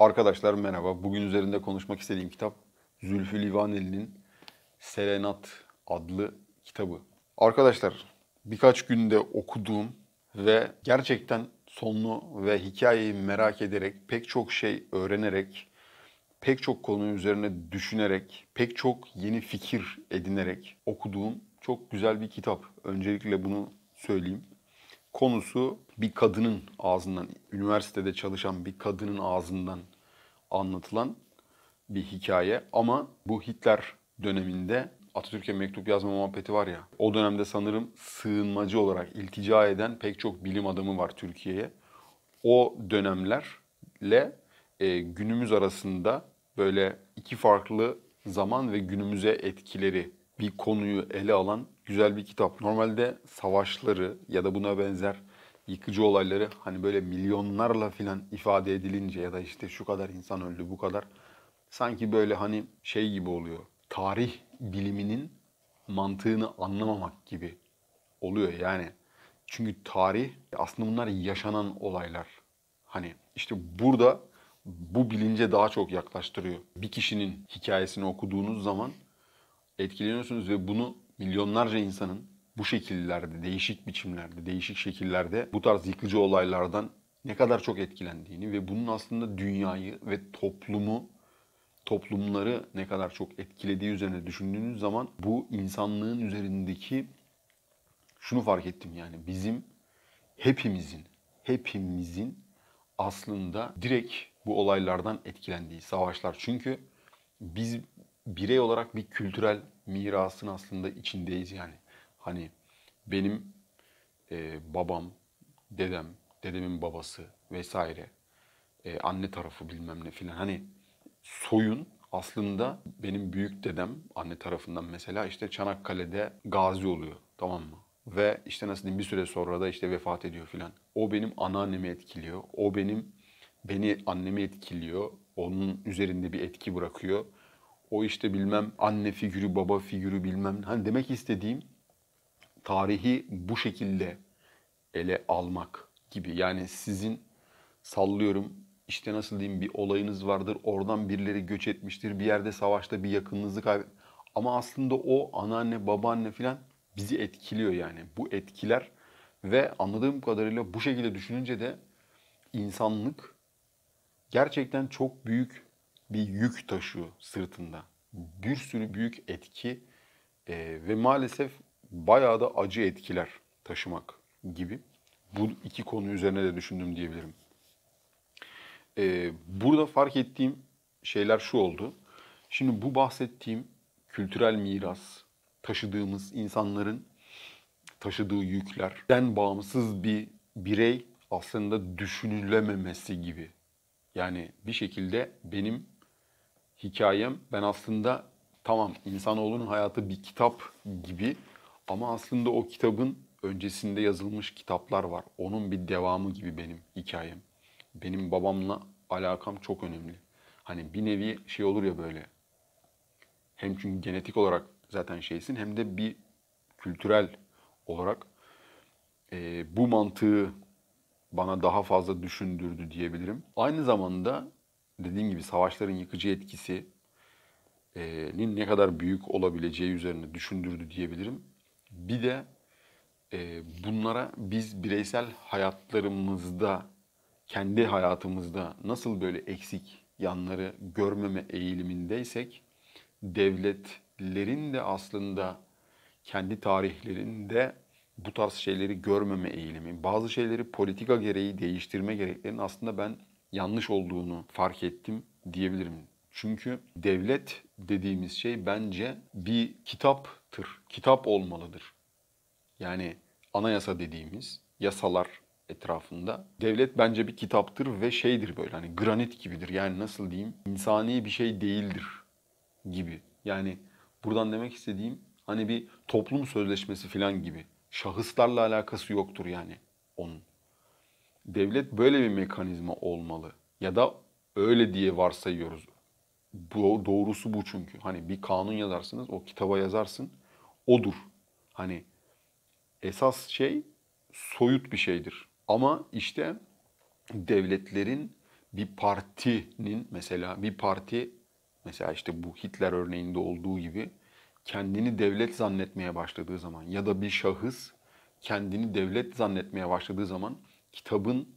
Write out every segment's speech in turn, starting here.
Arkadaşlar merhaba. Bugün üzerinde konuşmak istediğim kitap Zülfü Livaneli'nin Serenat adlı kitabı. Arkadaşlar birkaç günde okuduğum ve gerçekten sonlu ve hikayeyi merak ederek, pek çok şey öğrenerek, pek çok konu üzerine düşünerek, pek çok yeni fikir edinerek okuduğum çok güzel bir kitap. Öncelikle bunu söyleyeyim konusu bir kadının ağzından, üniversitede çalışan bir kadının ağzından anlatılan bir hikaye. Ama bu Hitler döneminde Atatürk'e mektup yazma muhabbeti var ya. O dönemde sanırım sığınmacı olarak iltica eden pek çok bilim adamı var Türkiye'ye. O dönemlerle e, günümüz arasında böyle iki farklı zaman ve günümüze etkileri bir konuyu ele alan güzel bir kitap. Normalde savaşları ya da buna benzer yıkıcı olayları hani böyle milyonlarla filan ifade edilince ya da işte şu kadar insan öldü bu kadar sanki böyle hani şey gibi oluyor. Tarih biliminin mantığını anlamamak gibi oluyor yani. Çünkü tarih aslında bunlar yaşanan olaylar. Hani işte burada bu bilince daha çok yaklaştırıyor. Bir kişinin hikayesini okuduğunuz zaman etkileniyorsunuz ve bunu milyonlarca insanın bu şekillerde, değişik biçimlerde, değişik şekillerde bu tarz yıkıcı olaylardan ne kadar çok etkilendiğini ve bunun aslında dünyayı ve toplumu, toplumları ne kadar çok etkilediği üzerine düşündüğünüz zaman bu insanlığın üzerindeki şunu fark ettim yani bizim hepimizin, hepimizin aslında direkt bu olaylardan etkilendiği savaşlar. Çünkü biz birey olarak bir kültürel mirasın aslında içindeyiz yani. Hani benim e, babam, dedem, dedemin babası vesaire, e, anne tarafı bilmem ne filan. Hani soyun aslında benim büyük dedem anne tarafından mesela işte Çanakkale'de gazi oluyor tamam mı? Ve işte nasıl diyeyim bir süre sonra da işte vefat ediyor filan. O benim anneannemi etkiliyor. O benim beni annemi etkiliyor. Onun üzerinde bir etki bırakıyor. O işte bilmem anne figürü, baba figürü bilmem. Hani demek istediğim tarihi bu şekilde ele almak gibi. Yani sizin sallıyorum işte nasıl diyeyim bir olayınız vardır. Oradan birileri göç etmiştir. Bir yerde savaşta bir yakınınızı kaybet. Ama aslında o anneanne, babaanne filan bizi etkiliyor yani. Bu etkiler ve anladığım kadarıyla bu şekilde düşününce de insanlık gerçekten çok büyük bir yük taşıyor sırtında. Bir sürü büyük etki e, ve maalesef bayağı da acı etkiler taşımak gibi. Bu iki konu üzerine de düşündüm diyebilirim. E, burada fark ettiğim şeyler şu oldu. Şimdi bu bahsettiğim kültürel miras, taşıdığımız insanların taşıdığı yüklerden bağımsız bir birey aslında düşünülememesi gibi. Yani bir şekilde benim hikayem ben aslında tamam insanoğlunun hayatı bir kitap gibi ama aslında o kitabın öncesinde yazılmış kitaplar var. Onun bir devamı gibi benim hikayem. Benim babamla alakam çok önemli. Hani bir nevi şey olur ya böyle. Hem çünkü genetik olarak zaten şeysin hem de bir kültürel olarak e, bu mantığı bana daha fazla düşündürdü diyebilirim. Aynı zamanda dediğim gibi savaşların yıkıcı etkisinin ne kadar büyük olabileceği üzerine düşündürdü diyebilirim. Bir de bunlara biz bireysel hayatlarımızda, kendi hayatımızda nasıl böyle eksik yanları görmeme eğilimindeysek devletlerin de aslında kendi tarihlerinde bu tarz şeyleri görmeme eğilimi, bazı şeyleri politika gereği değiştirme gereklerinin aslında ben yanlış olduğunu fark ettim diyebilirim. Çünkü devlet dediğimiz şey bence bir kitaptır. Kitap olmalıdır. Yani anayasa dediğimiz yasalar etrafında. Devlet bence bir kitaptır ve şeydir böyle hani granit gibidir. Yani nasıl diyeyim? insani bir şey değildir gibi. Yani buradan demek istediğim hani bir toplum sözleşmesi falan gibi. Şahıslarla alakası yoktur yani onun devlet böyle bir mekanizma olmalı. Ya da öyle diye varsayıyoruz. Bu, doğrusu bu çünkü. Hani bir kanun yazarsınız, o kitaba yazarsın. Odur. Hani esas şey soyut bir şeydir. Ama işte devletlerin bir partinin mesela bir parti mesela işte bu Hitler örneğinde olduğu gibi kendini devlet zannetmeye başladığı zaman ya da bir şahıs kendini devlet zannetmeye başladığı zaman kitabın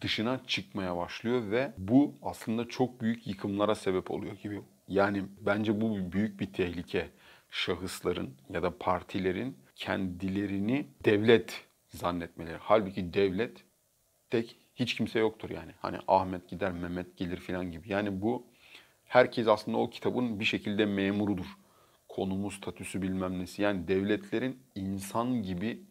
dışına çıkmaya başlıyor ve bu aslında çok büyük yıkımlara sebep oluyor gibi. Yani bence bu büyük bir tehlike şahısların ya da partilerin kendilerini devlet zannetmeleri. Halbuki devlet tek hiç kimse yoktur yani. Hani Ahmet gider, Mehmet gelir filan gibi. Yani bu herkes aslında o kitabın bir şekilde memurudur. Konumu, statüsü bilmem nesi. Yani devletlerin insan gibi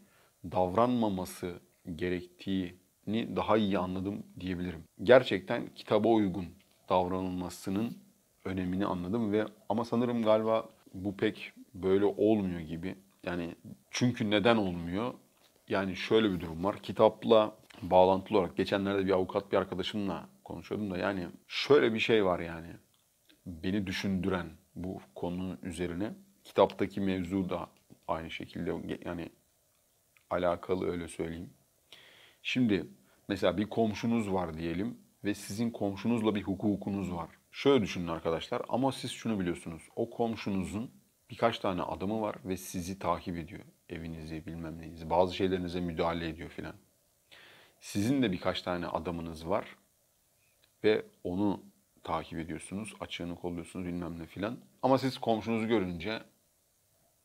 davranmaması gerektiğini daha iyi anladım diyebilirim. Gerçekten kitaba uygun davranılmasının önemini anladım ve ama sanırım galiba bu pek böyle olmuyor gibi. Yani çünkü neden olmuyor? Yani şöyle bir durum var. Kitapla bağlantılı olarak geçenlerde bir avukat bir arkadaşımla konuşuyordum da yani şöyle bir şey var yani. Beni düşündüren bu konu üzerine kitaptaki mevzu da aynı şekilde yani alakalı öyle söyleyeyim. Şimdi mesela bir komşunuz var diyelim ve sizin komşunuzla bir hukukunuz var. Şöyle düşünün arkadaşlar ama siz şunu biliyorsunuz. O komşunuzun birkaç tane adamı var ve sizi takip ediyor. Evinizi, bilmem neyinizi, bazı şeylerinize müdahale ediyor filan. Sizin de birkaç tane adamınız var ve onu takip ediyorsunuz, açığını kolluyorsunuz bilmem ne filan. Ama siz komşunuzu görünce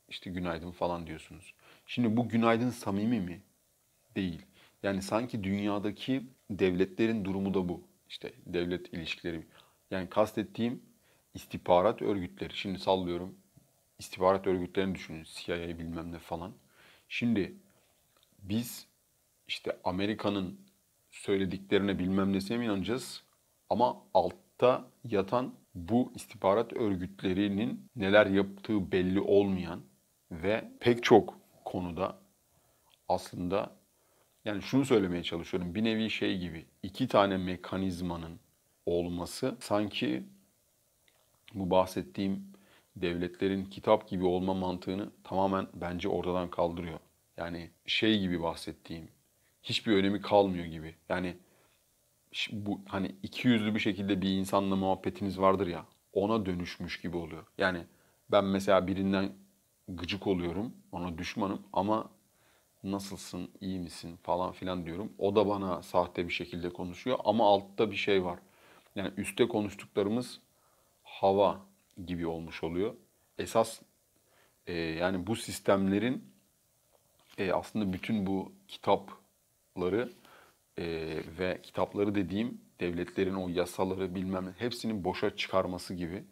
işte günaydın falan diyorsunuz. Şimdi bu günaydın samimi mi? Değil. Yani sanki dünyadaki devletlerin durumu da bu. İşte devlet ilişkileri. Yani kastettiğim istihbarat örgütleri. Şimdi sallıyorum istihbarat örgütlerini düşünün. CIA bilmem ne falan. Şimdi biz işte Amerika'nın söylediklerine bilmem nesine mi inanacağız? Ama altta yatan bu istihbarat örgütlerinin neler yaptığı belli olmayan ve pek çok konuda aslında yani şunu söylemeye çalışıyorum. Bir nevi şey gibi iki tane mekanizmanın olması sanki bu bahsettiğim devletlerin kitap gibi olma mantığını tamamen bence ortadan kaldırıyor. Yani şey gibi bahsettiğim hiçbir önemi kalmıyor gibi. Yani bu hani iki yüzlü bir şekilde bir insanla muhabbetiniz vardır ya ona dönüşmüş gibi oluyor. Yani ben mesela birinden gıcık oluyorum, ona düşmanım ama nasılsın, iyi misin falan filan diyorum. O da bana sahte bir şekilde konuşuyor ama altta bir şey var. Yani üstte konuştuklarımız hava gibi olmuş oluyor. Esas e, yani bu sistemlerin e, aslında bütün bu kitapları e, ve kitapları dediğim devletlerin o yasaları bilmem hepsinin boşa çıkarması gibi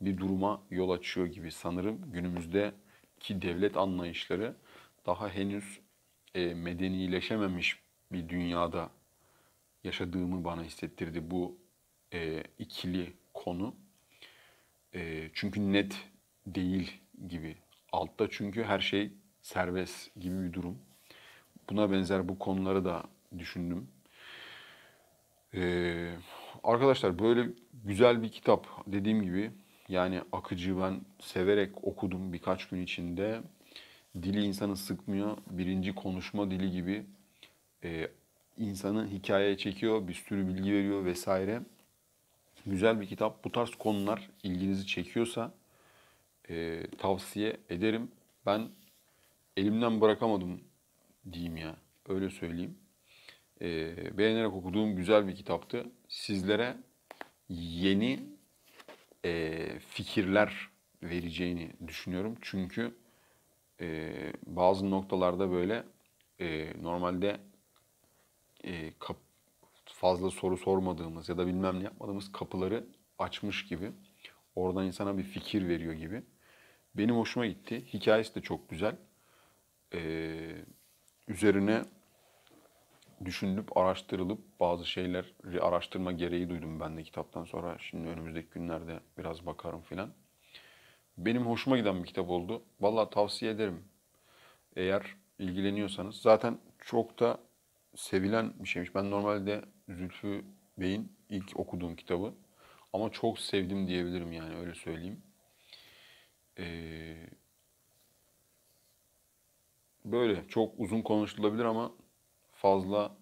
bir duruma yol açıyor gibi sanırım günümüzdeki devlet anlayışları daha henüz e, medenileşememiş bir dünyada yaşadığımı bana hissettirdi bu e, ikili konu. E, çünkü net değil gibi. Altta çünkü her şey serbest gibi bir durum. Buna benzer bu konuları da düşündüm. Ee, arkadaşlar böyle güzel bir kitap dediğim gibi yani akıcı ben severek okudum birkaç gün içinde dili insanı sıkmıyor. Birinci konuşma dili gibi e, insanı hikayeye çekiyor, bir sürü bilgi veriyor vesaire. Güzel bir kitap. Bu tarz konular ilginizi çekiyorsa e, tavsiye ederim. Ben elimden bırakamadım diyeyim ya. Öyle söyleyeyim. E, beğenerek okuduğum güzel bir kitaptı. Sizlere yeni e, fikirler vereceğini düşünüyorum. Çünkü e, bazı noktalarda böyle e, normalde e, kap, fazla soru sormadığımız ya da bilmem ne yapmadığımız kapıları açmış gibi. Oradan insana bir fikir veriyor gibi. Benim hoşuma gitti. Hikayesi de çok güzel. Ee, üzerine düşünülüp araştırılıp bazı şeyleri araştırma gereği duydum ben de kitaptan sonra. Şimdi önümüzdeki günlerde biraz bakarım filan benim hoşuma giden bir kitap oldu. Valla tavsiye ederim. Eğer ilgileniyorsanız. Zaten çok da sevilen bir şeymiş. Ben normalde Zülfü Bey'in ilk okuduğum kitabı. Ama çok sevdim diyebilirim yani öyle söyleyeyim. Ee, böyle çok uzun konuşulabilir ama fazla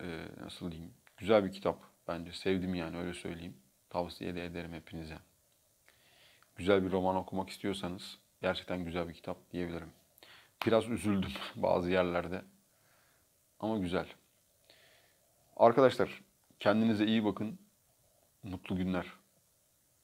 e, nasıl diyeyim güzel bir kitap bence sevdim yani öyle söyleyeyim. Tavsiye de ederim hepinize güzel bir roman okumak istiyorsanız gerçekten güzel bir kitap diyebilirim. Biraz üzüldüm bazı yerlerde ama güzel. Arkadaşlar kendinize iyi bakın. Mutlu günler.